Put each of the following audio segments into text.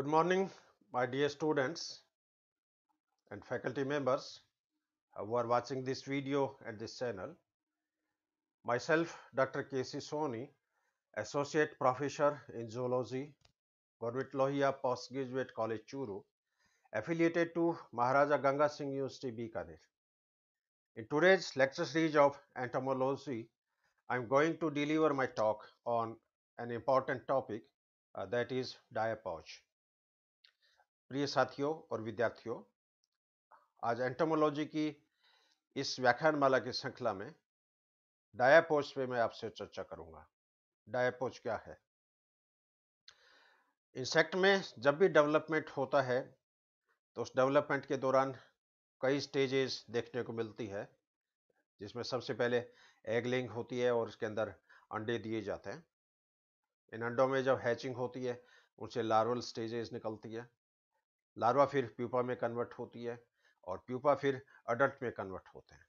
Good morning my dear students and faculty members who are watching this video and this channel. Myself Dr. K.C. Soni, Associate Professor in Zoology, Government Lohia Postgraduate College Churu, affiliated to Maharaja Ganga Singh University Bikaner. In today's lecture series of entomology, I am going to deliver my talk on an important topic uh, that is diapause. प्रिय साथियों और विद्यार्थियों आज entomology की इस व्याख्यान माला की श्रृंखला में डायापोज पे मैं आपसे चर्चा करूंगा डायापोच क्या है इंसेक्ट में जब भी डेवलपमेंट होता है तो उस डेवलपमेंट के दौरान कई स्टेजेस देखने को मिलती है जिसमें सबसे पहले एगलिंग होती है और उसके अंदर अंडे दिए जाते हैं इन अंडों में जब हैचिंग होती है उनसे लार्वल स्टेजेस निकलती है लार्वा फिर प्यूपा में कन्वर्ट होती है और प्यूपा फिर अडल्ट में कन्वर्ट होते हैं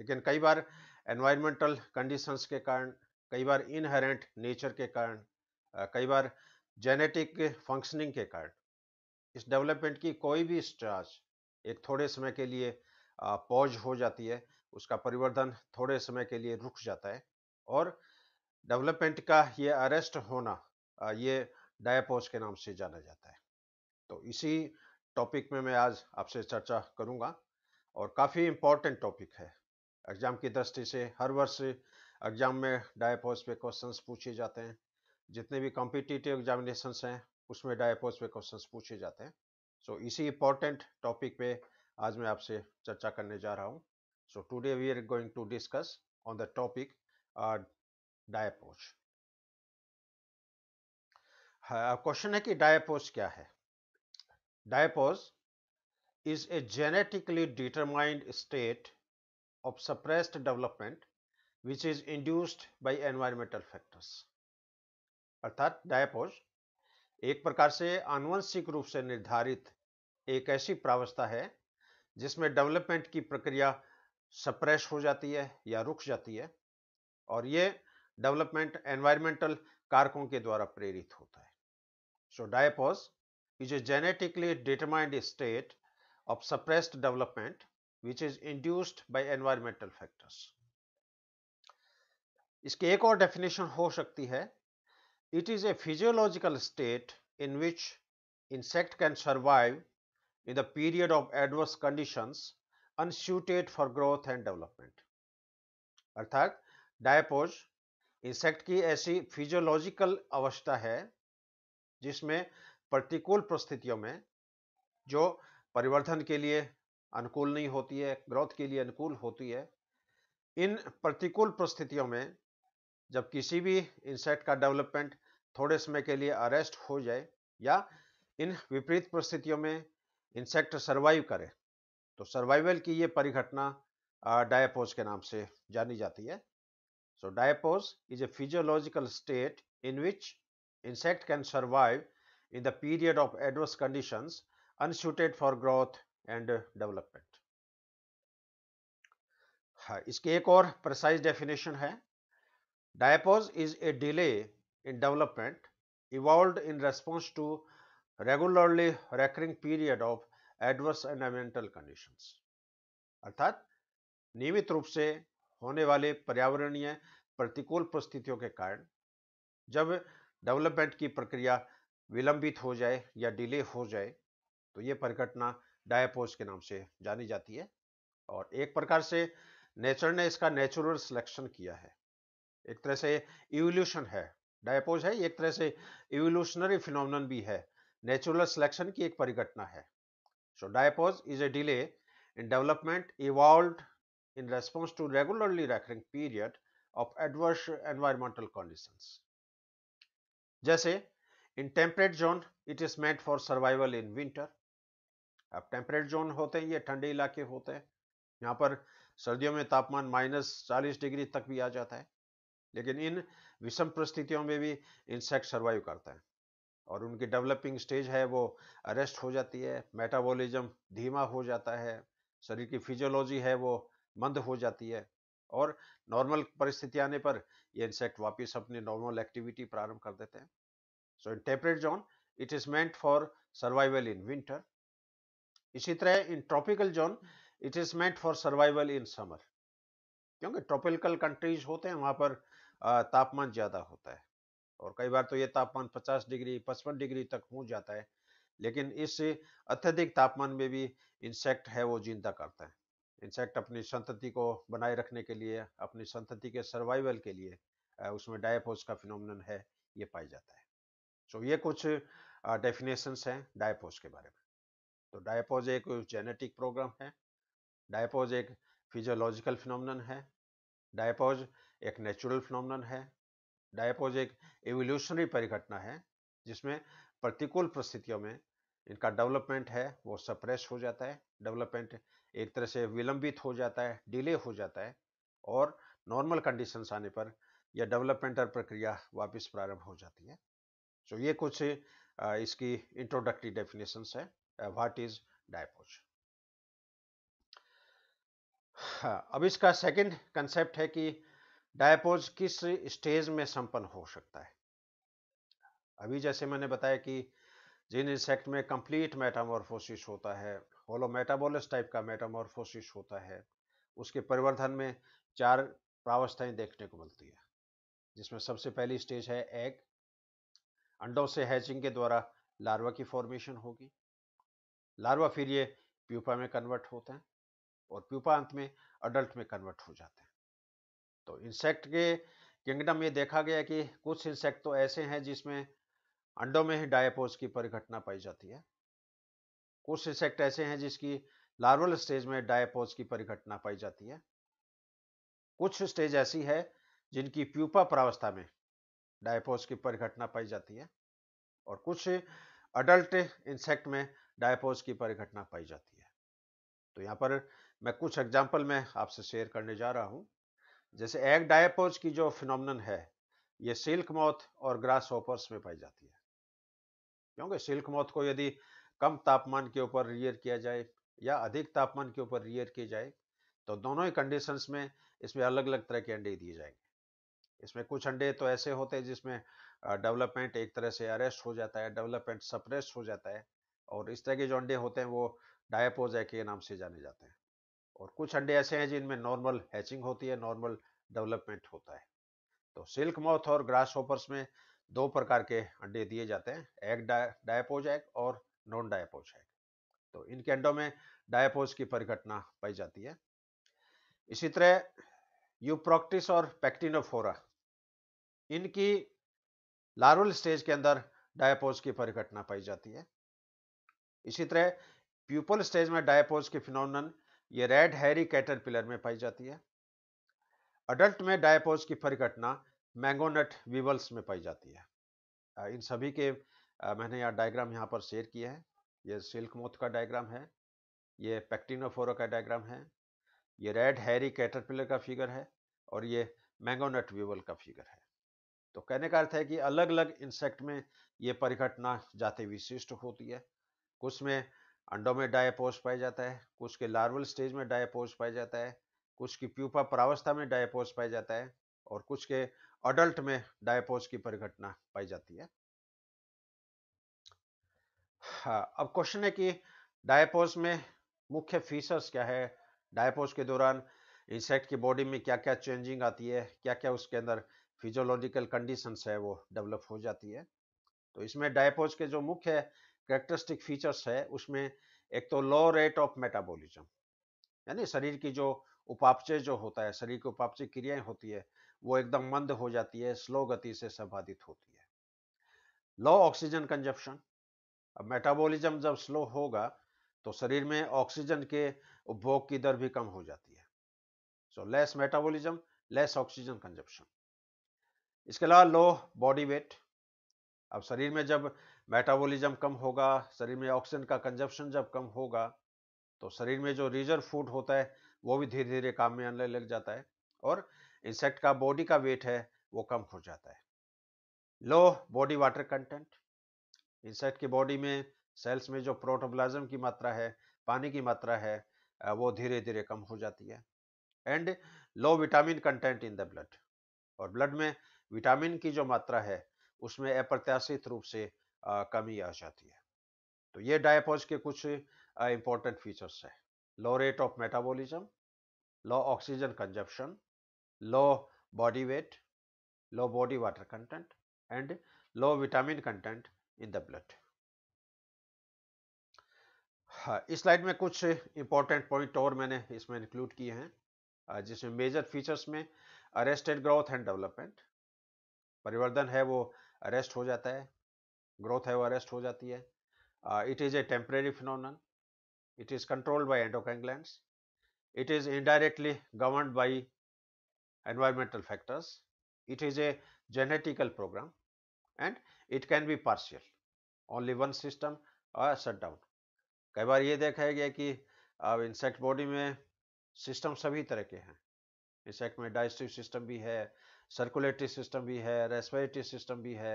लेकिन कई बार एनवायरमेंटल कंडीशंस के कारण कई बार इनहेरेंट नेचर के कारण कई बार जेनेटिक फंक्शनिंग के कारण इस डेवलपमेंट की कोई भी स्टार्च एक थोड़े समय के लिए पॉज हो जाती है उसका परिवर्धन थोड़े समय के लिए रुक जाता है और डेवलपमेंट का ये अरेस्ट होना ये डायपोज के नाम से जाना जाता है तो इसी टॉपिक में मैं आज आपसे चर्चा करूंगा और काफ़ी इम्पॉर्टेंट टॉपिक है एग्ज़ाम की दृष्टि से हर वर्ष एग्ज़ाम में डायपोज पे क्वेश्चंस पूछे जाते हैं जितने भी कॉम्पिटिटिव एग्जामिनेशन हैं उसमें डायपोज पे क्वेश्चंस पूछे जाते हैं सो so, इसी इम्पॉर्टेंट टॉपिक पे आज मैं आपसे चर्चा करने जा रहा हूँ so today we are going to discuss on the topic diapause question है कि डायपोज क्या है Diapause is a genetically determined state of suppressed development which is induced by environmental factors. अर्थात डायपोज एक प्रकार से आनुवंशिक रूप से निर्धारित एक ऐसी प्रावस्था है जिसमें डेवलपमेंट की प्रक्रिया सप्रेस हो जाती है या रुक जाती है और ये डेवलपमेंट एनवायरमेंटल कारकों के द्वारा प्रेरित होता है so डायपोज is a genetically determined state of suppressed development which is induced by environmental factors. इसकी एक और डेफिनेशन हो सकती है it is a physiological state in which insect can survive in the period of adverse conditions unsuited for growth and development अर्थात diapause insect की ऐसी physiological अवस्था है जिसमें प्रतिकूल परिस्थितियों में जो परिवर्धन के लिए अनुकूल नहीं होती है ग्रोथ के लिए अनुकूल होती है इन प्रतिकूल परिस्थितियों में जब किसी भी इंसेक्ट का डेवलपमेंट थोड़े समय के लिए अरेस्ट हो जाए या इन विपरीत परिस्थितियों में इंसेक्ट सर्वाइव करे तो सर्वाइवल की ये परिघटना डायपोज के नाम से जानी जाती है so diapause is a physiological state in which insect can survive in the period of adverse conditions unsuited for growth and development. इसकी एक और प्रसाइज डेफिनेशन है diapause is a delay in development evolved in response to regularly recurring period of adverse environmental conditions अर्थात नियमित रूप से होने वाले पर्यावरणीय प्रतिकूल परिस्थितियों के कारण जब डेवलपमेंट की प्रक्रिया विलंबित हो जाए या डिले हो जाए तो ये परिघटना डायपोज के नाम से जानी जाती है और एक प्रकार से नेचर ने इसका नेचुरल सिलेक्शन किया है एक तरह से इवोल्यूशन है डायपोज है एक तरह से इवोल्यूशनरी फिनोमन भी है नेचुरल सिलेक्शन की एक परिघटना है so diapause is a delay in development evolve in response to regularly recurring period of adverse environmental condition जैसे in temperate zone it is made for survival in winter अब temperate zone होते हैं ये ठंडे इलाके होते हैं यहाँ पर सर्दियों में तापमान माइनस चालीस डिग्री तक भी आ जाता है लेकिन इन विषम परिस्थितियों में भी इंसेक्ट सर्वाइव करते हैं और उनकी डेवलपिंग स्टेज है वो अरेस्ट हो जाती है मेटाबॉलिज्म धीमा हो जाता है शरीर की फिजियोलॉजी है वो मंद हो जाती है और नॉर्मल परिस्थिति आने पर ये इंसेक्ट वापस अपनी नॉर्मल एक्टिविटी प्रारंभ कर देते हैं so in temperate zone it is meant for survival in winter इसी तरह in tropical zone it is meant for survival in summer क्योंकि ट्रॉपिकल कंट्रीज होते हैं वहां पर तापमान ज़्यादा होता है और कई बार तो ये तापमान 50 डिग्री 55 डिग्री तक पहुंच जाता है लेकिन इस अत्यधिक तापमान में भी इंसेक्ट है वो जिंदा करता है इंसेक्ट अपनी संतति को बनाए रखने के लिए अपनी संतति के सर्वाइवल के लिए उसमें डायपोज का फिनोमिन है ये पाया जाता है सो ये कुछ डेफिनेशंस हैं डायपोज के बारे में तो डायपोज एक जेनेटिक प्रोग्राम है डायपोज एक फिजियोलॉजिकल फिनोमन है डायपोज एक नेचुरल फिनोमन है डायपोज एक एवोल्यूशनरी परिघटना है जिसमें प्रतिकूल परिस्थितियों में इनका डेवलपमेंट है वो सप्रेस हो जाता है डेवलपमेंट एक तरह से विलंबित हो जाता है डिले हो जाता है और नॉर्मल कंडीशंस आने पर यह डेवलपमेंटल प्रक्रिया वापस प्रारंभ हो जाती है तो ये कुछ इसकी इंट्रोडक्टरी डेफिनेशन है व्हाट इज डायपोज अब इसका सेकंड कंसेप्ट है कि डायपोज किस स्टेज में संपन्न हो सकता है अभी जैसे मैंने बताया कि जिन इंसेक्ट में कंप्लीट मेटामोरफोसिस होता है होलो मेटाबोलिस टाइप का मेटामोरफोसिस होता है उसके परिवर्धन में चार प्रावस्थाएं देखने को मिलती है जिसमें सबसे पहली स्टेज है एग अंडों से हैचिंग के द्वारा लार्वा की फॉर्मेशन होगी लार्वा फिर ये प्यूपा में कन्वर्ट होते हैं और प्यूपा अंत में अडल्ट में कन्वर्ट हो जाते हैं तो इंसेक्ट के किंगडम में देखा गया कि कुछ इंसेक्ट तो ऐसे हैं जिसमें अंडों में ही डायपोज की परिघटना पाई जाती है कुछ इंसेक्ट ऐसे हैं जिसकी लार्वल स्टेज में डायपोज की परिघटना पाई जाती है कुछ स्टेज ऐसी है जिनकी प्यूपा प्रावस्था में डायपोज की परिघटना पाई जाती है और कुछ अडल्ट इंसेक्ट में डायपोज की परिघटना पाई जाती है तो यहाँ पर मैं कुछ एग्जाम्पल में आपसे शेयर करने जा रहा हूँ जैसे एग डायपोज की जो फिनोमन है ये सिल्क मौत और ग्रास होपर्स में पाई जाती है क्योंकि सिल्क मौत को यदि कम तापमान के ऊपर रियर किया जाए या अधिक तापमान के ऊपर रियर किया जाए तो दोनों ही कंडीशंस में इसमें अलग अलग तरह के अंडे दिए जाएंगे इसमें कुछ अंडे तो ऐसे होते हैं जिसमें डेवलपमेंट एक तरह से अरेस्ट हो जाता है डेवलपमेंट सप्रेस हो जाता है और इस तरह के जो अंडे होते हैं वो डायपोजा के नाम से जाने जाते हैं और कुछ अंडे ऐसे हैं जिनमें नॉर्मल हैचिंग होती है नॉर्मल डेवलपमेंट होता है तो सिल्क मॉथ और ग्रास होपर्स में दो प्रकार के अंडे दिए जाते हैं एग डायपोज एग और नॉन डायपोज एग तो इनके अंडों में डायपोज की परिघटना पाई जाती है इसी तरह यूप्रोक्टिस और पैक्टिनोफोरा इनकी लारुल स्टेज के अंदर डायपोज की परिघटना पाई जाती है इसी तरह प्यूपल स्टेज में डायपोज की फिनोन ये रेड हैरी कैटरपिलर में पाई जाती है अडल्ट में डायपोज की परिघटना मैंगोनट विवल्स में पाई जाती है इन सभी के मैंने यहाँ डायग्राम यहाँ पर शेयर किए हैं ये सिल्क मोथ का डायग्राम है ये पैक्टिनोफोरा का डायग्राम है ये रेड हैरी कैटरपिलर का फिगर है और ये मैंगोनट विवल का फिगर है तो कहने का अर्थ है कि अलग अलग इंसेक्ट में ये परिघटना जाते विशिष्ट होती है कुछ में अंडों में डायपोज पाया जाता है कुछ के लार्वल स्टेज में डायपोज पाया जाता है कुछ की प्यूपा प्रावस्था में डायपोज पाया जाता है और कुछ के अडल्ट में डायपोज की परिघटना पाई जाती है हाँ अब क्वेश्चन है कि डायपोज में मुख्य फीचर्स क्या है डायपोज के दौरान इंसेक्ट की बॉडी में क्या क्या चेंजिंग आती है क्या क्या उसके अंदर फिजियोलॉजिकल कंडीशंस है वो डेवलप हो जाती है तो इसमें डायपोज के जो मुख्य करेक्टरिस्टिक फीचर्स है उसमें एक तो लो रेट ऑफ मेटाबॉलिज्म यानी शरीर की जो उपापचय जो होता है शरीर की उपापचय क्रियाएं होती है वो एकदम मंद हो जाती है स्लो गति से संबाधित होती है लो ऑक्सीजन कंजप्शन अब मेटाबॉलिज्म जब स्लो होगा तो शरीर में ऑक्सीजन के उपभोग की दर भी कम हो जाती है so less metabolism less oxygen consumption इसके अलावा लो बॉडी वेट अब शरीर में जब मेटाबॉलिज्म कम होगा शरीर में ऑक्सीजन का कंजप्शन जब कम होगा तो शरीर में जो रिजर्व फूड होता है वो भी धीरे धीरे काम में आने लग जाता है और इंसेक्ट का बॉडी का वेट है वो कम हो जाता है low body water content insect की बॉडी में सेल्स में जो प्रोटोप्लाज्म की मात्रा है पानी की मात्रा है वो धीरे धीरे कम हो जाती है and low vitamin content in the blood और ब्लड में विटामिन की जो मात्रा है उसमें अप्रत्याशित रूप से आ, कमी आ जाती है तो ये डायपोज के कुछ इंपॉर्टेंट फीचर्स हैं low rate of metabolism low oxygen consumption low body weight low body water content and low vitamin content in the blood इस स्लाइड में कुछ इंपॉर्टेंट पॉइंट और मैंने इसमें इंक्लूड किए हैं जिसमें मेजर फीचर्स में अरेस्टेड ग्रोथ एंड डेवलपमेंट परिवर्धन है वो अरेस्ट हो जाता है ग्रोथ है वो अरेस्ट हो जाती है it is a temporary phenomenon it is controlled by endocrine it is indirectly govern by environmental factors it is a genetical program and it can be partial only one system और shut down कई बार ये देखा गया कि अब insect body में system सभी तरह के हैं इंसेक्ट में डाइजेस्टिव सिस्टम भी है सर्कुलेटरी सिस्टम भी है रेस्पिरेटरी सिस्टम भी है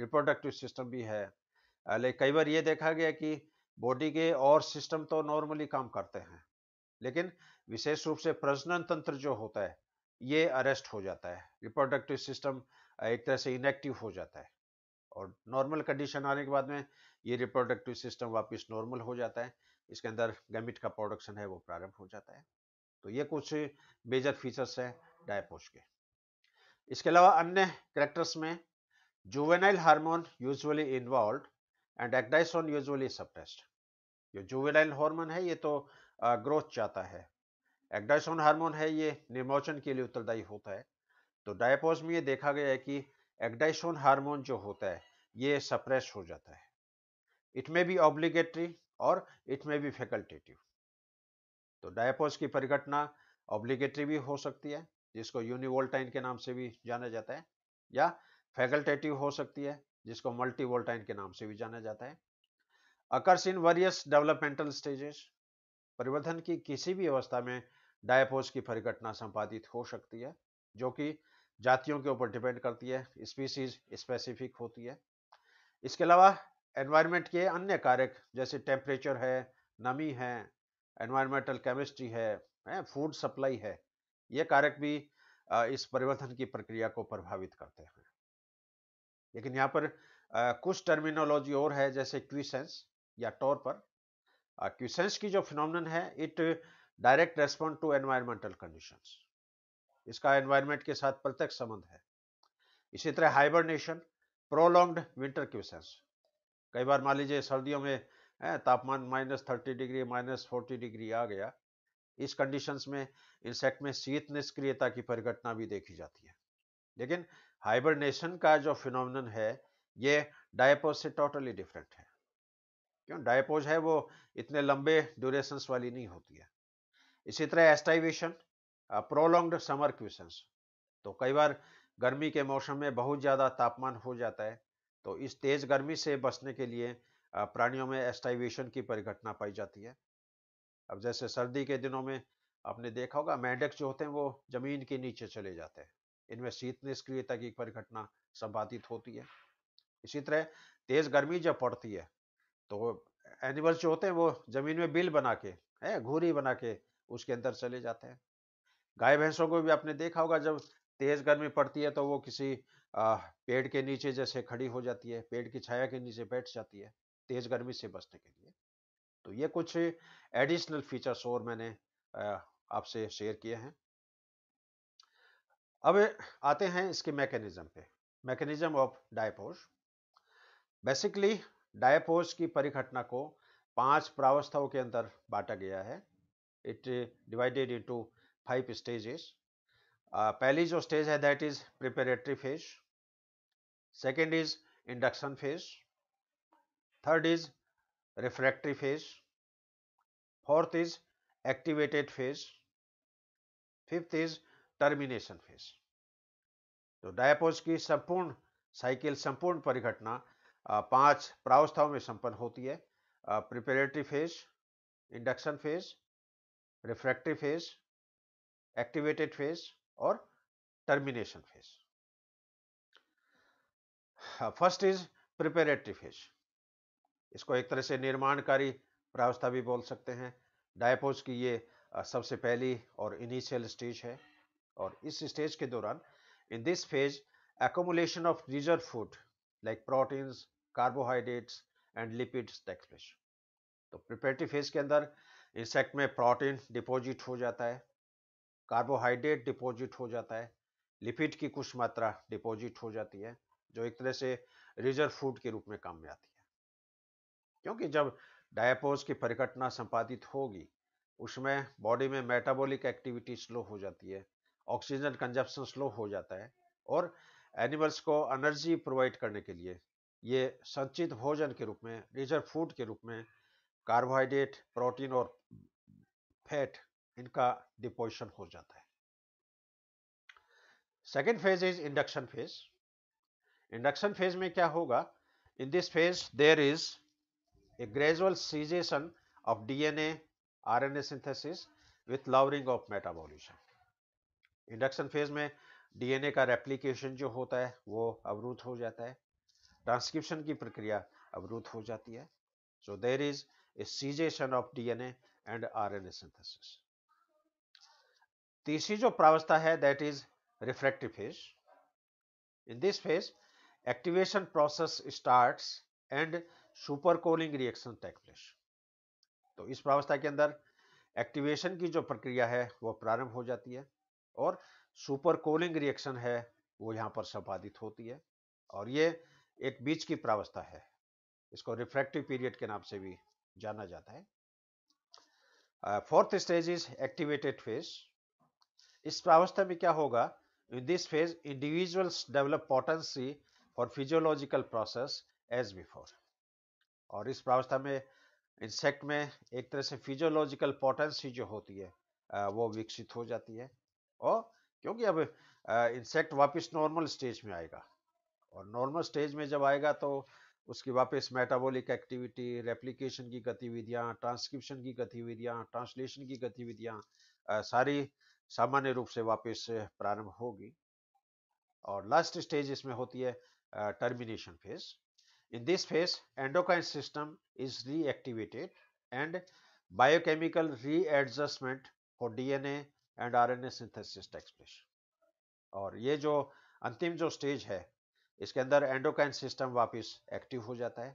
रिप्रोडक्टिव सिस्टम भी है लेकिन कई बार ये देखा गया कि बॉडी के और सिस्टम तो नॉर्मली काम करते हैं लेकिन विशेष रूप से प्रजनन तंत्र जो होता है ये अरेस्ट हो जाता है रिप्रोडक्टिव सिस्टम एक तरह से इनएक्टिव हो जाता है और नॉर्मल कंडीशन आने के बाद में ये रिप्रोडक्टिव सिस्टम वापस नॉर्मल हो जाता है इसके अंदर गैमिट का प्रोडक्शन है वो प्रारंभ हो जाता है तो ये कुछ मेजर फीचर्स हैं डायपोज के इसके अलावा अन्य करेक्टर्स में juvenile hormone usually involve and ecdysone usually suppressed जो जुवेनाइल हार्मोन है ये तो ग्रोथ चाहता है एग्डाइसोन हार्मोन है ये निर्मोचन के लिए उत्तरदायी होता है तो डायपोज में ये देखा गया है कि एक्डाइसोन हार्मोन जो होता है ये सप्रेस हो जाता है इट मे बी ऑब्लिगेटरी और इट मे बी फैकल्टेटिव तो डायपोज की परिघटना ऑब्लिगेटरी भी हो सकती है जिसको यूनिवोल्टाइन के नाम से भी जाना जाता है या फैकल्टेटिव हो सकती है जिसको मल्टीवोल्टाइन के नाम से भी जाना जाता है occurs in various developmental stages परिवर्तन की किसी भी अवस्था में डायपोज की परिघटना संपादित हो सकती है जो कि जातियों के ऊपर डिपेंड करती है स्पीसीज स्पेसिफिक होती है इसके अलावा एनवायरनमेंट के अन्य कारक जैसे टेम्परेचर है नमी है एनवायरमेंटल केमिस्ट्री है फूड सप्लाई है ये कारक भी इस परिवर्तन की प्रक्रिया को प्रभावित करते हैं लेकिन यहाँ पर कुछ टर्मिनोलॉजी और है जैसे क्यूसेंस या पर क्यूसेंस की जो फिनोमन है it direct respond to environmental conditions इसका एनवायरमेंट के साथ प्रत्यक्ष संबंध है इसी तरह हाइबरनेशन प्रोलॉन्ग्ड विंटर क्यूसेंस कई बार मान लीजिए सर्दियों में तापमान minus thirty degree minus forty degree आ गया इस कंडीशंस में इंसेक्ट में शीत निष्क्रियता की परिघटना भी देखी जाती है लेकिन हाइबरनेशन का जो फिनोमिन है ये डायपोज से टोटली डिफरेंट है क्यों डायपोज है वो इतने लंबे ड्यूरेशंस वाली नहीं होती है इसी तरह एस्टाइवेशन प्रोलोंग्ड समर क्वेश्चन तो कई बार गर्मी के मौसम में बहुत ज़्यादा तापमान हो जाता है तो इस तेज़ गर्मी से बचने के लिए प्राणियों में एस्टाइवेशन की परिघटना पाई जाती है अब जैसे सर्दी के दिनों में आपने देखा होगा मेंढक जो होते हैं वो जमीन के नीचे चले जाते हैं इनमें शीत निष्क्रियता की परिघटना संपादित होती है इसी तरह तेज गर्मी जब पड़ती है तो एनिमल्स जो होते हैं वो जमीन में बिल बना के है घूरी बना के उसके अंदर चले जाते हैं गाय भैंसों को भी आपने देखा होगा जब तेज गर्मी पड़ती है तो वो किसी पेड़ के नीचे जैसे खड़ी हो जाती है पेड़ की छाया के नीचे बैठ जाती है तेज गर्मी से बचने के लिए तो ये कुछ एडिशनल फीचर्स और मैंने आपसे शेयर किए हैं अब आते हैं इसके मैकेनिज्म पे mechanism of diapause basically diapause की परिघटना को पांच प्रावस्थाओं के अंदर बांटा गया है it divided into five stages पहली जो स्टेज है that is preparatory phase second is induction phase third is refractory phase fourth is activated phase fifth is termination phase तो डायपोज की संपूर्ण साइकिल संपूर्ण परिघटना पांच प्रावस्थाओं में संपन्न होती है preparatory phase induction phase refractory phase activated phase और termination phase first is preparatory phase इसको एक तरह से निर्माणकारी प्रावस्था भी बोल सकते हैं डायपोज की ये सबसे पहली और इनिशियल स्टेज है और इस स्टेज के दौरान in this phase accumulation of reserve food like proteins carbohydrates and lipids takes तो प्रिपेटिव फेज के अंदर इंसेक्ट में प्रोटीन डिपॉजिट हो जाता है कार्बोहाइड्रेट डिपॉजिट हो जाता है लिपिड की कुछ मात्रा डिपॉजिट हो जाती है जो एक तरह से रिजर्व फूड के रूप में काम में आती है क्योंकि जब डायपोज की परिघटना संपादित होगी उसमें बॉडी में मेटाबॉलिक एक्टिविटी स्लो हो जाती है ऑक्सीजन कंजप्शन स्लो हो जाता है और एनिमल्स को एनर्जी प्रोवाइड करने के लिए ये संचित भोजन के रूप में रिजर्व फूड के रूप में कार्बोहाइड्रेट प्रोटीन और फैट इनका डिपोजिशन हो जाता है second phase is induction phase induction phase में क्या होगा in this phase there is a gradual cessation of DNA RNA synthesis with lowering of metabolism. induction phase में dna का replication जो होता है वो अवरुद्ध हो जाता है transcription की प्रक्रिया अवरुद्ध हो जाती है so there is a cessation of dna and rna synthesis तीसरी जो प्रावस्था है that is refractive phase in this phase activation process starts and supercoiling reaction takes place तो इस प्रावस्था के अंदर एक्टिवेशन की जो प्रक्रिया है वह प्रारंभ हो जाती है और सुपरकोलिंग रिएक्शन है वो यहाँ पर संपादित होती है और ये एक बीच की प्रावस्था है इसको रिफ्रैक्टिव पीरियड के नाम से भी जाना जाता है fourth stage is activated phase इस प्रावस्था में क्या होगा in this phase individuals develop potency for physiological process as before और इस प्रावस्था में इंसेक्ट में एक तरह से फिजियोलॉजिकल पोटेंसी जो होती है वो विकसित हो जाती है और क्योंकि अब इंसेक्ट वापस नॉर्मल स्टेज में आएगा और नॉर्मल स्टेज में जब आएगा तो उसकी वापस मेटाबॉलिक एक्टिविटी रेप्लिकेशन की गतिविधियाँ ट्रांसक्रिप्शन की गतिविधियाँ ट्रांसलेशन की गतिविधियाँ सारी सामान्य रूप से वापस प्रारंभ होगी और लास्ट स्टेज इसमें होती है termination phase In this phase, endocrine system is reactivated and biochemical readjustment for DNA and rna synthesis takes place aur ye jo antim jo stage hai iske andar endocrine system वापस active ho jata hai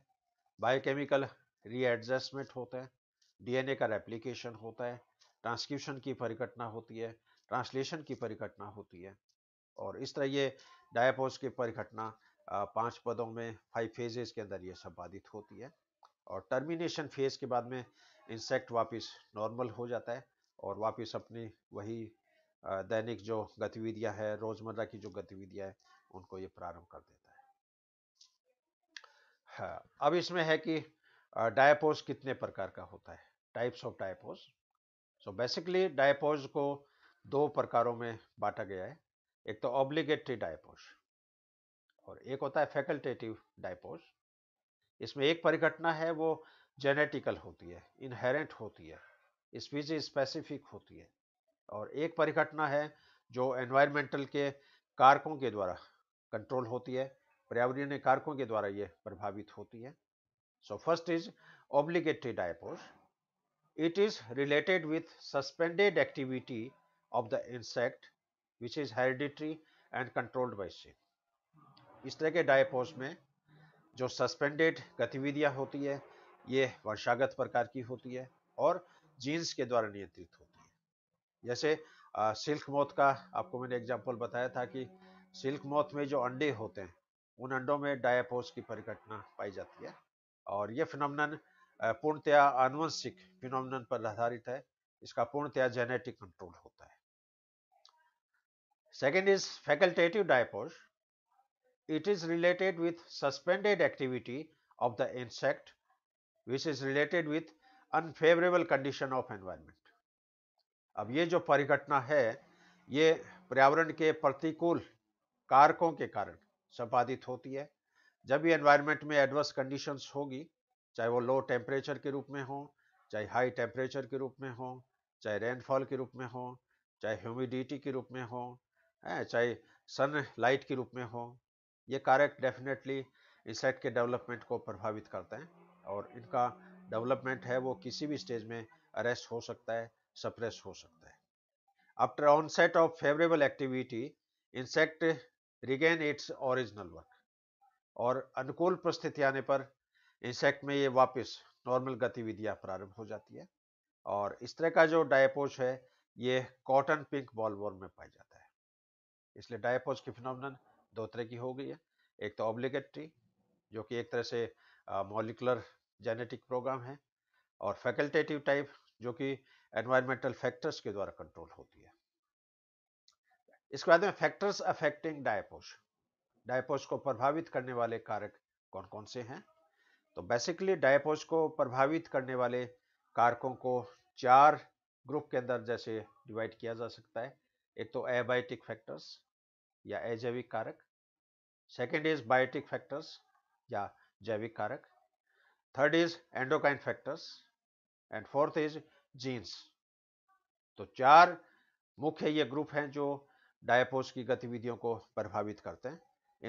biochemical readjustment होता है DNA का replication होता है transcription की परिघटना होती है ट्रांसलेशन की परिघटना होती है और इस तरह ये डायपोज की परिघटना पांच पदों में फाइव फेजेस के अंदर ये बाधित होती है और टर्मिनेशन फेज के बाद में इंसेक्ट वापस नॉर्मल हो जाता है और वापस अपनी वही दैनिक जो गतिविधियां है रोजमर्रा की जो गतिविधियां है उनको ये प्रारंभ कर देता है हाँ, अब इसमें है कि डायपोज कितने प्रकार का होता है types of diapause so basically diapause को दो प्रकारों में बांटा गया है एक तो ऑब्लिगेटरी डायपोज और एक होता है फैकल्टेटिव डाइपोज इसमें एक परिघटना है वो जेनेटिकल होती है इनहेरेंट होती है स्पीसीज स्पेसिफिक होती है और एक परिघटना है जो एनवायरमेंटल के कारकों के द्वारा कंट्रोल होती है पर्यावरणीय कारकों के द्वारा ये प्रभावित होती है so first is obligatory diapause it is related with suspended activity of the insect which is hereditary and controlled by sin इस तरह के डायपोज में जो सस्पेंडेड गतिविधियां होती है ये वर्षागत प्रकार की होती है और जीन्स के द्वारा नियंत्रित होती है जैसे आ, सिल्क मौत का आपको मैंने एग्जाम्पल बताया था कि सिल्क मौत में जो अंडे होते हैं उन अंडों में डायपोज की परिघटना पाई जाती है और ये फिनमन पूर्णतया आनुवंशिक फिनमन पर आधारित है इसका पूर्णतया जेनेटिक कंट्रोल होता है second is facultative diapause It is related with suspended activity of the insect which is related with unfavourable condition of environment अब ये जो परिघटना है ये पर्यावरण के प्रतिकूल कारकों के कारण संपादित होती है जब भी एनवायरनमेंट में एडवर्स कंडीशंस होगी चाहे वो लो टेम्परेचर के रूप में हो चाहे हाई टेम्परेचर के रूप में हो चाहे रेनफॉल के रूप में हो चाहे ह्यूमिडिटी के रूप में हो चाहे सन लाइट के रूप में हो ये कारक डेफिनेटली इंसेक्ट के डेवलपमेंट को प्रभावित करते हैं और इनका डेवलपमेंट है वो किसी भी स्टेज में अरेस्ट हो सकता है सप्रेस हो सकता है after onset of favourable activity insect regain its original work और अनुकूल परिस्थिति आने पर इंसेक्ट में ये वापस नॉर्मल गतिविधियां प्रारंभ हो जाती है और इस तरह का जो डायपोज है ये कॉटन पिंक बॉलवर्म में पाया जाता है इसलिए डायपोज की फिनोमिनन दो तरह की हो गई है एक तो ऑब्लिगेटरी जो कि एक तरह से मॉलिकुलर जेनेटिक प्रोग्राम है और फैकल्टेटिव टाइप जो कि एनवायरमेंटल फैक्टर्स के द्वारा कंट्रोल होती है इसके बाद में फैक्टर्स अफेक्टिंग डायपोश डायपोश को प्रभावित करने वाले कारक कौन कौन से हैं तो बेसिकली डायपोज को प्रभावित करने वाले कारकों को चार ग्रुप के अंदर जैसे डिवाइड किया जा सकता है एक तो एबायोटिक फैक्टर्स या अजैविक कारक सेकेंड इज बायोटिक फैक्टर्स या जैविक कारक third is endocrine factors and fourth is genes तो चार मुख्य ये ग्रुप हैं जो डायपोज की गतिविधियों को प्रभावित करते हैं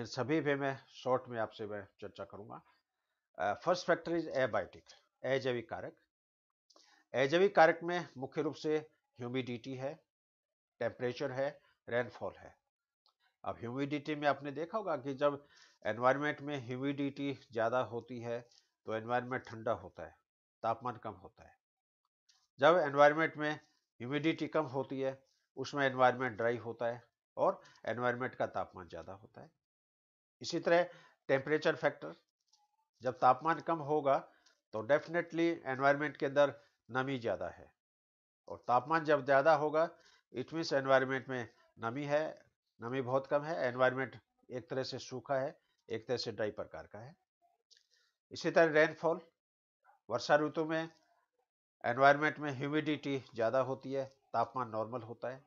इन सभी पे मैं शॉर्ट में आपसे मैं चर्चा करूंगा फर्स्ट फैक्टर इज एबायोटिक अजैविक कारक अजैविक कारक में मुख्य रूप से ह्यूमिडिटी है टेम्परेचर है रेनफॉल है अब ह्यूमिडिटी में आपने देखा होगा कि जब एनवायरनमेंट में ह्यूमिडिटी ज़्यादा होती है तो एनवायरनमेंट ठंडा होता है तापमान कम होता है जब एनवायरनमेंट में ह्यूमिडिटी कम होती है उसमें एनवायरनमेंट ड्राई होता है और एनवायरनमेंट का तापमान ज़्यादा होता है इसी तरह टेम्परेचर फैक्टर जब तापमान कम होगा तो डेफिनेटली एनवायरनमेंट के अंदर नमी ज़्यादा है और तापमान जब ज़्यादा होगा इट मीन्स एनवायरनमेंट में नमी है नमी बहुत कम है एनवायरमेंट एक तरह से सूखा है एक तरह से ड्राई प्रकार का है इसी तरह रेनफॉल वर्षा ऋतु में एनवायरमेंट में ह्यूमिडिटी ज़्यादा होती है तापमान नॉर्मल होता है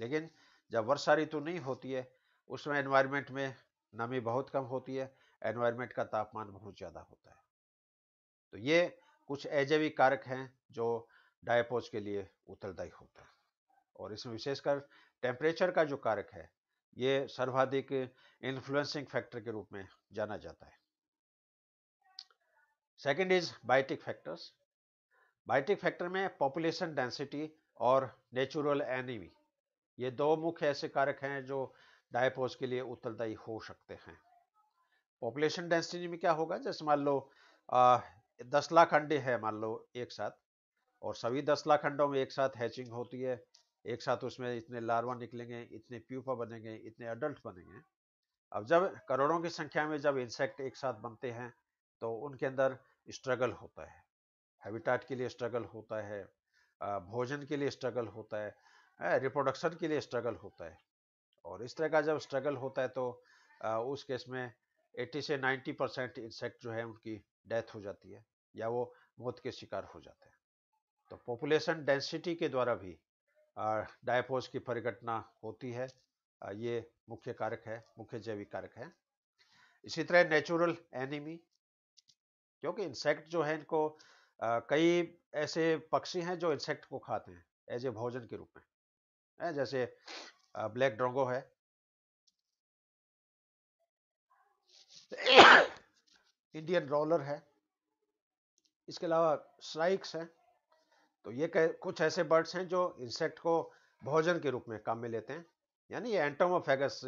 लेकिन जब वर्षा ऋतु नहीं होती है उसमें एनवायरमेंट में नमी बहुत कम होती है एनवायरमेंट का तापमान बहुत ज़्यादा होता है तो ये कुछ अजैविक कारक हैं जो डायपोज के लिए उत्तरदायी होता है और इसमें विशेषकर टेम्परेचर का जो कारक है ये सर्वाधिक इन्फ्लुएंसिंग फैक्टर के रूप में जाना जाता है second is biotic factors biotic factor में पॉपुलेशन डेंसिटी और नेचुरल एनिमी ये दो मुख्य ऐसे कारक हैं जो डायपोज के लिए उत्तरदायी हो सकते हैं पॉपुलेशन डेंसिटी में क्या होगा जैसे मान लो दस लाख अंडे हैं मान लो एक साथ और सभी दस लाख अंडों में एक साथ हैचिंग होती है एक साथ उसमें इतने लार्वा निकलेंगे इतने प्यूपा बनेंगे इतने अडल्ट बनेंगे अब जब करोड़ों की संख्या में जब इंसेक्ट एक साथ बनते हैं तो उनके अंदर स्ट्रगल होता है हैबिटाट के लिए स्ट्रगल होता है भोजन के लिए स्ट्रगल होता है रिप्रोडक्शन के लिए स्ट्रगल होता है और इस तरह का जब स्ट्रगल होता है तो उस केस में 80 से 90 परसेंट इंसेक्ट जो है उनकी डेथ हो जाती है या वो मौत के शिकार हो जाते हैं तो पॉपुलेशन डेंसिटी के द्वारा भी डायपोज की परिघटना होती है ये मुख्य कारक है मुख्य जैविक कारक है इसी तरह नेचुरल एनिमी क्योंकि इंसेक्ट जो है इनको कई ऐसे पक्षी हैं जो इंसेक्ट को खाते हैं एज ए भोजन के रूप में जैसे ब्लैक ड्रोंगो है इंडियन रोलर है इसके अलावा स्ट्राइक्स हैं तो ये कुछ ऐसे बर्ड्स हैं जो इंसेक्ट को भोजन के रूप में काम में लेते हैं यानी ये एंटोमोफेगस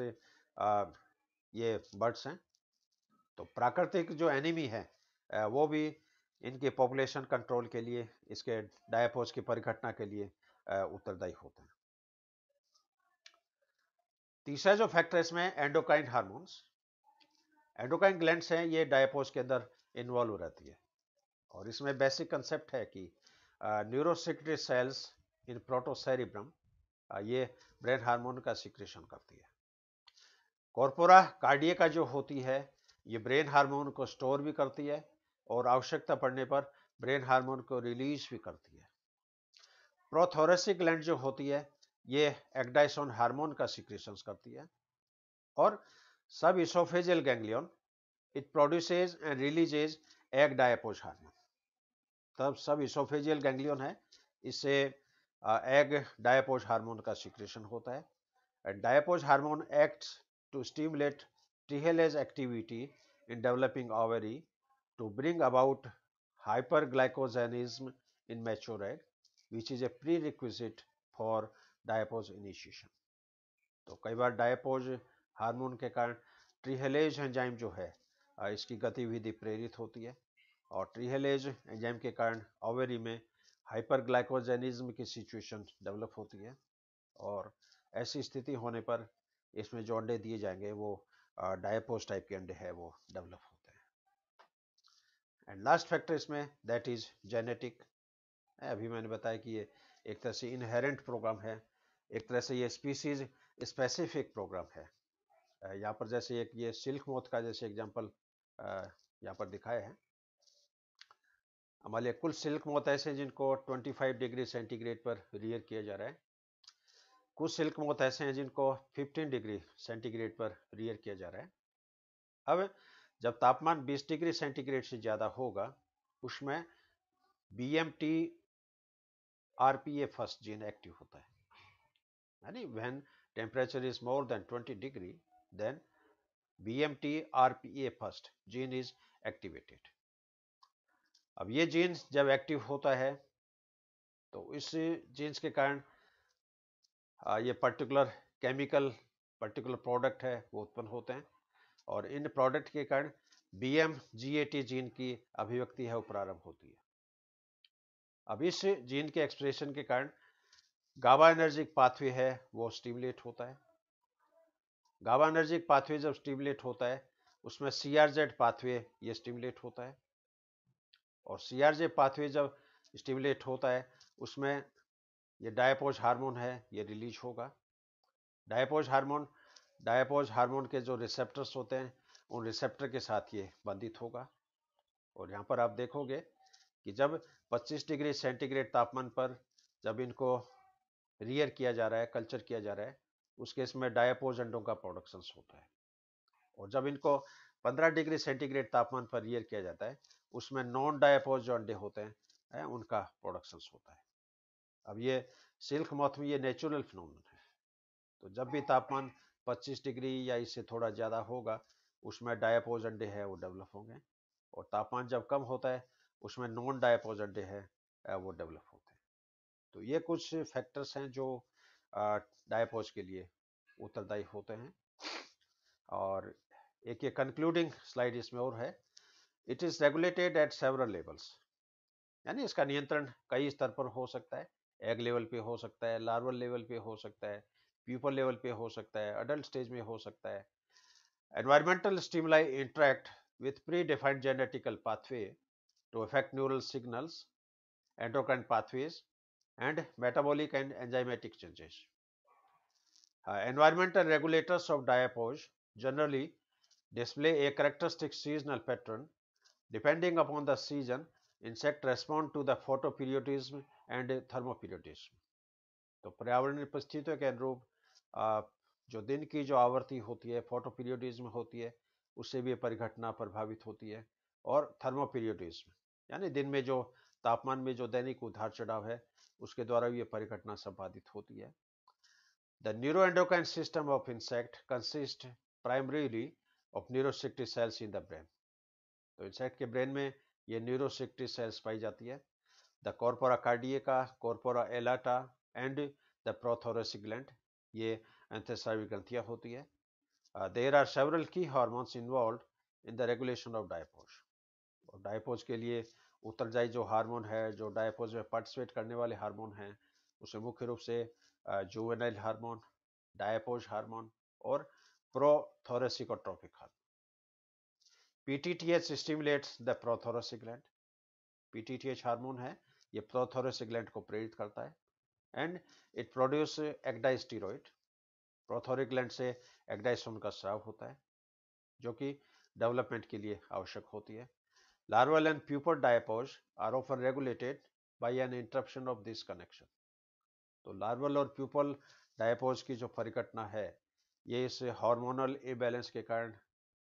ये बर्ड्स हैं तो प्राकृतिक जो एनिमी है वो भी इनके पॉपुलेशन कंट्रोल के लिए इसके डायपोज की परिघटना के लिए उत्तरदायी होते हैं तीसरा जो फैक्टर इसमें एंडोक्राइन हार्मोन्स एंडोक्राइन ग्लैंड्स हैं ये डायपोज के अंदर इन्वॉल्व रहती है और इसमें बेसिक कंसेप्ट है कि न्यूरोसिक्रेटरी सेल्स इन प्रोटोसेरिब्रम ये ब्रेन हार्मोन का सिक्रेशन करती है कॉर्पोरा का जो होती है ये ब्रेन हार्मोन को स्टोर भी करती है और आवश्यकता पड़ने पर ब्रेन हार्मोन को रिलीज भी करती है प्रोथोरेसिक ग्लैंड जो होती है ये एक्डाइसोन हार्मोन का सिक्रेशन करती है और sub oesophageal ganglion it produces and releases egg diapause hormone तब सब इसोफेजियल गैंग्लियन है इससे एग डायपोज हार्मोन का सिक्रेशन होता है and diapause hormone act to stimulate trehalase activity in developing ovary about hyper glycogenism in in egg which is a prerequisite for diapause initiation तो कई बार डायपोज hormone के कारण ट्रीहेलेज enzyme जो है इसकी गतिविधि प्रेरित होती है और ट्रीहेलेज एंजाइम के कारण ओवेरी में हाइपरग्लाइकोजेनिज्म की सिचुएशन डेवलप होती है और ऐसी स्थिति होने पर इसमें जो अंडे दिए जाएंगे वो डायपोज टाइप के अंडे हैं वो डेवलप होते हैं एंड लास्ट फैक्टर इसमें दैट इज जेनेटिक अभी मैंने बताया कि ये एक तरह से इनहेरेंट प्रोग्राम है एक तरह से ये स्पीसीज स्पेसिफिक प्रोग्राम है यहाँ पर जैसे एक ये सिल्क मोथ का जैसे एग्जाम्पल यहाँ पर दिखाया है हमारे लिए कुल सिल्क मौत ऐसे हैं जिनको 25 डिग्री सेंटीग्रेड पर रियर किया जा रहा है कुछ सिल्क मौत ऐसे हैं जिनको 15 डिग्री सेंटीग्रेड पर रियर किया जा रहा है अब जब तापमान 20 डिग्री सेंटीग्रेड से ज़्यादा होगा उसमें B M T R P A first gene active होता है यानी when temperature is more than 20 degree then B M T R P A first gene is activated अब ये जीन्स जब एक्टिव होता है तो इस जीन्स के कारण ये पर्टिकुलर केमिकल पर्टिकुलर प्रोडक्ट है वो उत्पन्न होते हैं और इन प्रोडक्ट के कारण B M G A T gene की अभिव्यक्ति है वो प्रारंभ होती है अब इस जीन के एक्सप्रेशन के कारण गाबा एनर्जिक पाथवे है वो स्टिमुलेट होता है गाबा एनर्जिक पाथवे जब स्टिमुलेट होता है उसमें सी आर जेड पाथवे ये स्टिमुलेट होता है और सी आर जे पाथवे जब स्टिमुलेट होता है उसमें ये डायपोज हार्मोन है ये रिलीज होगा डायपोज हार्मोन डायपोज हार्मोन के जो रिसेप्टर्स होते हैं उन रिसेप्टर के साथ ये बंधित होगा और यहाँ पर आप देखोगे कि जब 25 डिग्री सेंटीग्रेड तापमान पर जब इनको रियर किया जा रहा है कल्चर किया जा रहा है उस केस में डायपोज अंडों का प्रोडक्शंस होता है और जब इनको पंद्रह डिग्री सेंटीग्रेड तापमान पर रियर किया जाता है उसमें नॉन डायपोज जो अंडे होते हैं है, उनका प्रोडक्शन होता है अब ये सिल्क मौथ में ये नेचुरल फिनोमिन है तो जब भी तापमान 25 डिग्री या इससे थोड़ा ज़्यादा होगा उसमें डायपोज अंडे हैं वो डेवलप होंगे और तापमान जब कम होता है उसमें नॉन डायपोज अंडे हैं वो डेवलप होते हैं तो ये कुछ फैक्टर्स हैं जो डायपोज के लिए उत्तरदायी होते हैं एक ये कंक्लूडिंग स्लाइड इसमें और है it is regulated at several levels यानी इसका नियंत्रण कई स्तर पर हो सकता है एग लेवल पे हो सकता है लार्वल लेवल पे हो सकता है प्यूपल लेवल पे हो सकता है अडल्ट स्टेज में हो सकता है environmental stimuli interact with predefined genetical pathway to effect neural signals endocrine pathways and metabolic and enzymatic changes environmental regulators of diapause generally display a characteristic seasonal pattern. Depending upon the season, insect respond to the photoperiodism and thermoperiodism. तो पर्यावरणीय परिस्थितियों के अनुरूप जो दिन की जो आवृत्ति होती है फोटोपीरियडिज्म होती है उससे भी परिघटना प्रभावित होती है और थर्मोपीरियडिज्म यानी दिन में जो तापमान में जो दैनिक उधार चढ़ाव है उसके द्वारा भी ये परिघटना संपादित होती है the neuroendocrine system of insect consist primarily of neurosecretory cells in the brain तो इंसेक्ट के ब्रेन में ये न्यूरोसिक्टिव सेल्स पाई जाती है the corpora cardiaca corpora allata and the prothoracic gland ये एंथेसावी ग्रंथियाँ होती है there are several key hormones involved in the regulation of diapause और डायपोज के लिए उतरजाई जो हार्मोन है जो डायपोज में पार्टिसिपेट करने वाले हार्मोन हैं उसमें मुख्य रूप से juvenile uh, hormone diapause hormone और prothoracic atrophic PTTH stimulates the prothoracic gland. PTTH hormone है ये प्रोथोरेसिक ग्लैंड को प्रेरित करता है and it produce ecdysteroid prothoracic gland से एक्डाइसोन का स्राव होता है जो कि डेवलपमेंट के लिए आवश्यक होती है larval and pupal diapause are often regulated by an interruption of this connection तो लार्वल और प्यूपल डायपोज की जो परिघटना है ये इस हार्मोनल इम्बेलेंस के कारण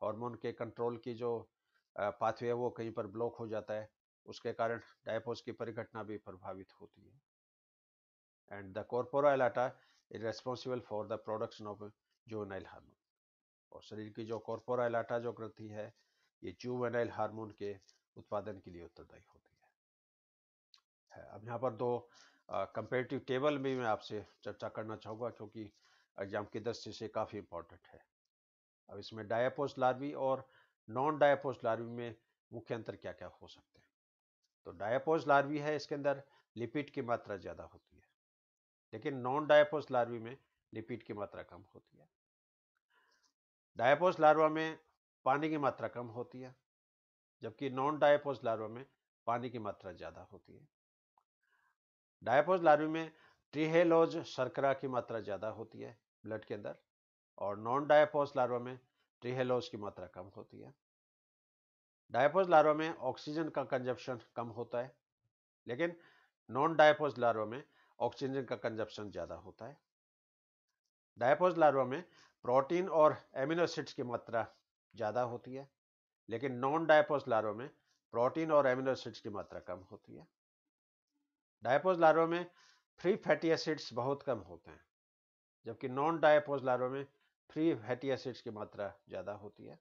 हार्मोन के कंट्रोल की जो पाथवे है वो कहीं पर ब्लॉक हो जाता है उसके कारण डायपोज की परिघटना भी प्रभावित होती है and the corpora allata is responsible for the production of juvenile hormone और शरीर की जो कॉर्पोरा एलाटा जो ग्रंथि है ये जूवेनाइल हार्मोन के उत्पादन के लिए उत्तरदायी होती है अब यहाँ पर दो कंपेरेटिव टेबल में मैं आपसे चर्चा करना चाहूँगा क्योंकि एग्जाम की दृष्टि से काफ़ी इंपॉर्टेंट है अब इसमें डायापोस्ट लार्वी और नॉन डायापोस्ट लार्वी में मुख्य अंतर क्या क्या हो सकते हैं तो डायापोस्ट लार्वी है इसके अंदर लिपिड की मात्रा ज़्यादा होती है लेकिन नॉन डायापोस्ट लार्वी में लिपिड की मात्रा कम होती है डायापोस्ट लार्वा में पानी की मात्रा कम होती है जबकि नॉन डायापोस्ट लार्वा में पानी की मात्रा ज़्यादा होती है डायापोस्ट लार्वी में ट्रीहेलोज शर्करा की मात्रा ज़्यादा होती है ब्लड के अंदर और नॉन डायपोज लार्वा में ट्रीहेलोज की मात्रा कम होती है डायपोज लार्वा में ऑक्सीजन का कंजप्शन कम होता है लेकिन नॉन डायपोज लार्वा में ऑक्सीजन का कंजप्शन ज़्यादा होता है डायपोज लार्वा में प्रोटीन और एमिनो एसिड्स की मात्रा ज़्यादा होती है लेकिन नॉन डायपोज लार्वा में प्रोटीन और एमिनो एसिड्स की मात्रा कम होती है डायपोज लार्वा में फ्री फैटी एसिड्स बहुत कम होते हैं जबकि नॉन डायपोज लार्वा में फ्री फैटी एसिड्स की मात्रा ज़्यादा होती है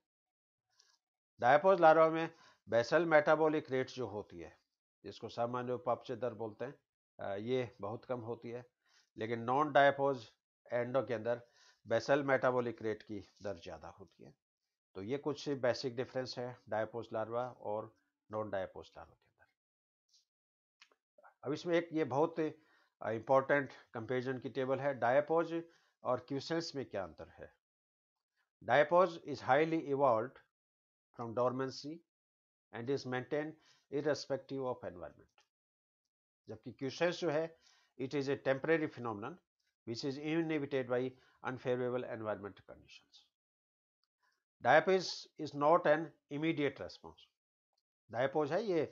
डायपोज लार्वा में बेसल मेटाबॉलिक रेट जो होती है जिसको सामान्य उपापचय दर बोलते हैं ये बहुत कम होती है लेकिन नॉन डायपोज एंडो के अंदर बेसल मेटाबॉलिक रेट की दर ज़्यादा होती है तो ये कुछ बेसिक डिफरेंस है डायपोज लार्वा और नॉन डायपोज लार्वा के अंदर अब इसमें एक ये बहुत इंपॉर्टेंट कंपेरिजन की टेबल है डायपोज और क्यूसेंस में क्या अंतर है diapause is highly evolve from dormancy and is maintain irrespective of environment जबकि क्यूसेंस जो है it is a temporary phenomenon which is inhibited by unfavourable environment condition diapause is not an immediate response diapause है ये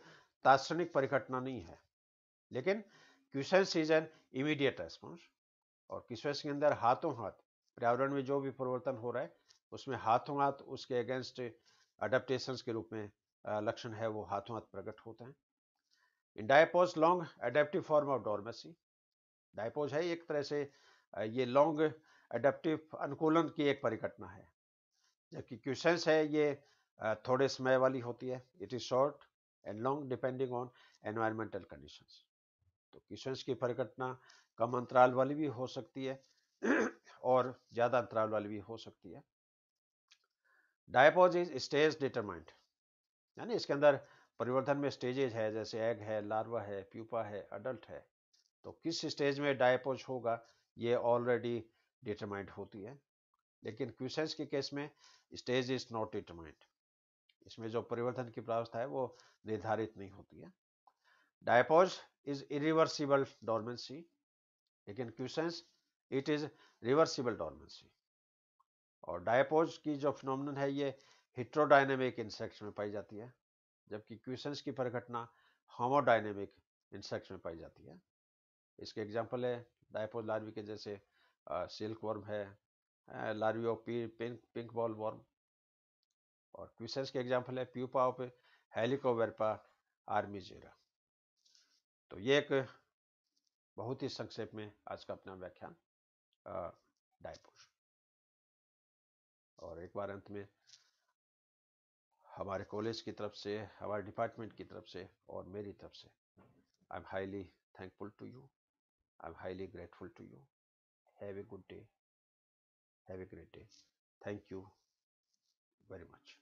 तात्क्षणिक परिघटना नहीं है लेकिन quiescence is an immediate response और क्वेश्चन के अंदर हाथों हाथ पर्यावरण में जो भी परिवर्तन हो रहा है उसमें हाथों हाथ उसके अगेंस्ट अडेप्टेशन के रूप में लक्षण है वो हाथों हाथ प्रकट होते हैं इन diapause long adaptive form of dormancy diapause है एक तरह से ये लॉन्ग एडेप्टिव अनुकूलन की एक परिघटना है जबकि क्वेश्चंस है ये थोड़े समय वाली होती है it is short and long depending on environmental conditions तो किशंस की परिघटना कम अंतराल वाली भी हो सकती है और ज़्यादा अंतराल वाली भी हो सकती है डायपोज इज स्टेज डिटरमाइंड यानी इसके अंदर परिवर्तन में स्टेजेज है जैसे एग है लार्वा है प्यूपा है अडल्ट है तो किस स्टेज में डायपोज होगा ये ऑलरेडी डिटरमाइंड होती है लेकिन क्यूसेंस के केस में स्टेज इज नॉट डिटरमाइंड इसमें जो परिवर्तन की प्रावस्था है वो निर्धारित नहीं होती है Diapause इज irreversible डॉर्मेंसी लेकिन quiescence it is reversible dormancy और डायपोज की जो फिनोमिनन है ये हिट्रोडाइनेमिक इंसेक्ट्स में पाई जाती है जबकि क्यूसेंस की परिघटना होमोडाइनेमिक इंसेक्ट्स में पाई जाती है इसके एग्जाम्पल है डायपोज लार्वी के जैसे सिल्क वर्म है larvae of pink pink bollworm और क्यूसेंस के एग्जाम्पल है प्यूपा ऑफ हेलिकोवेरपा आर्मीजेरा तो ये एक बहुत ही संक्षेप में आज का अपना व्याख्यान डायपोल और एक बार अंत में हमारे कॉलेज की तरफ से हमारे डिपार्टमेंट की तरफ से और मेरी तरफ से I am highly thankful to you I am highly grateful to you have a good day have a great day thank you very much